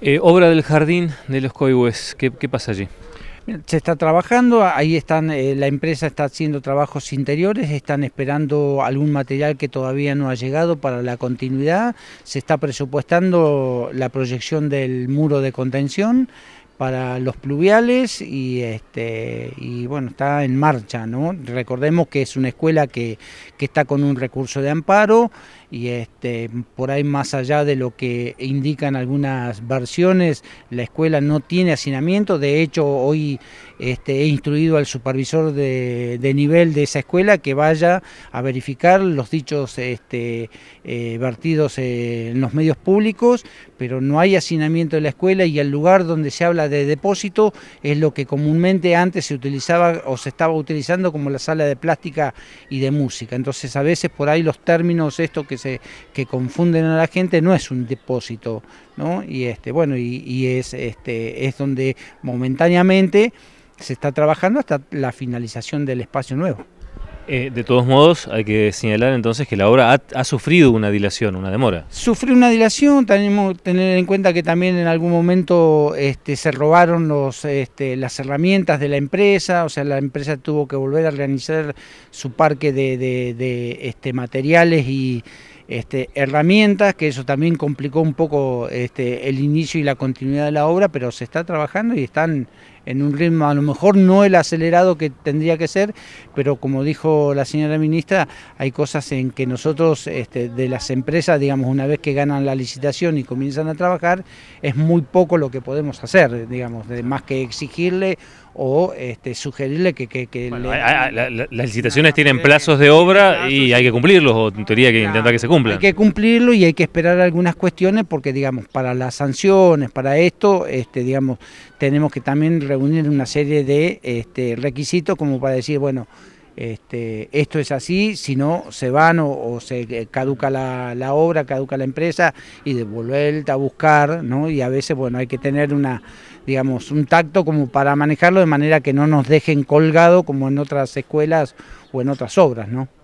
Eh, obra del jardín de los Coihues, ¿qué, pasa allí? Se está trabajando, ahí están, eh, la empresa está haciendo trabajos interiores, están esperando algún material que todavía no ha llegado para la continuidad, se está presupuestando la proyección del muro de contención para los pluviales y este, y bueno está en marcha no recordemos que es una escuela que, que está con un recurso de amparo y este, por ahí más allá de lo que indican algunas versiones, la escuela no tiene hacinamiento, de hecho hoy este, he instruido al supervisor de, nivel de esa escuela que vaya a verificar los dichos este, eh, vertidos eh, en los medios públicos, pero no hay hacinamiento en la escuela y el lugar donde se habla de depósito es lo que comúnmente antes se utilizaba o se estaba utilizando como la sala de plástica y de música. Entonces a veces por ahí los términos, esto que que confunden a la gente no es un depósito, ¿no? Y este, bueno, y es este es donde momentáneamente se está trabajando hasta la finalización del espacio nuevo. Eh, de todos modos, hay que señalar entonces que la obra ha, sufrido una dilación, una demora. Sufrió una dilación, tenemos que tener en cuenta que también en algún momento este, se robaron los, este, las herramientas de la empresa, o sea, la empresa tuvo que volver a organizar su parque de, este, materiales y este, herramientas, que eso también complicó un poco el inicio y la continuidad de la obra, pero se está trabajando y están en un ritmo, a lo mejor no el acelerado que tendría que ser, pero como dijo la señora ministra, hay cosas en que nosotros este, de las empresas, digamos, una vez que ganan la licitación y comienzan a trabajar, es muy poco lo que podemos hacer, digamos, más que exigirle o este, sugerirle que... las licitaciones tienen plazos de obra y hay que cumplirlos, o en teoría que intentar que se cumplan. Hay que cumplirlo y hay que esperar algunas cuestiones porque, digamos, para las sanciones, para esto, este, digamos, tenemos que también unir una serie de este, requisitos como para decir, bueno, este, esto es así, si no se van o, se eh, caduca la, obra, caduca la empresa y de vuelta a buscar, ¿no? Y a veces, bueno, hay que tener una, digamos, un tacto como para manejarlo de manera que no nos dejen colgado como en otras escuelas o en otras obras, ¿no?